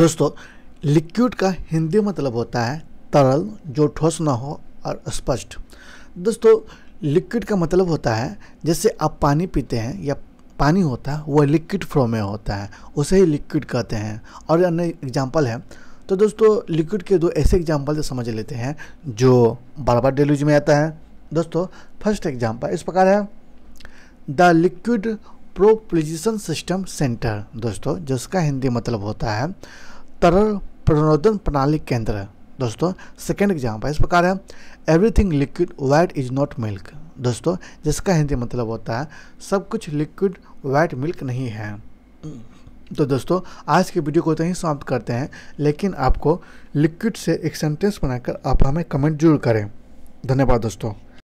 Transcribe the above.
दोस्तों लिक्विड का हिंदी मतलब होता है तरल जो ठोस ना हो और स्पष्ट दोस्तों लिक्विड का मतलब होता है जैसे आप पानी पीते हैं या पानी होता है वह लिक्विड फ्लो में होता है उसे ही लिक्विड कहते हैं और अन्य एग्जाम्पल है तो दोस्तों लिक्विड के दो ऐसे एग्जाम्पल समझ लेते हैं जो बार बार डेलूज में आता है दोस्तों फर्स्ट एग्जाम्पल इस प्रकार है the liquid proposition system center दोस्तों जिसका हिंदी मतलब होता है तरल प्रणोदन प्रणाली केंद्र दोस्तों सेकेंड एग्जाम्पल इस प्रकार है everything liquid white is not milk दोस्तों जिसका हिंदी मतलब होता है सब कुछ लिक्विड वाइट मिल्क नहीं है तो दोस्तों आज के वीडियो को तो ही समाप्त करते हैं लेकिन आपको लिक्विड से एक सेंटेंस बनाकर आप हमें कमेंट जरूर करें धन्यवाद दोस्तों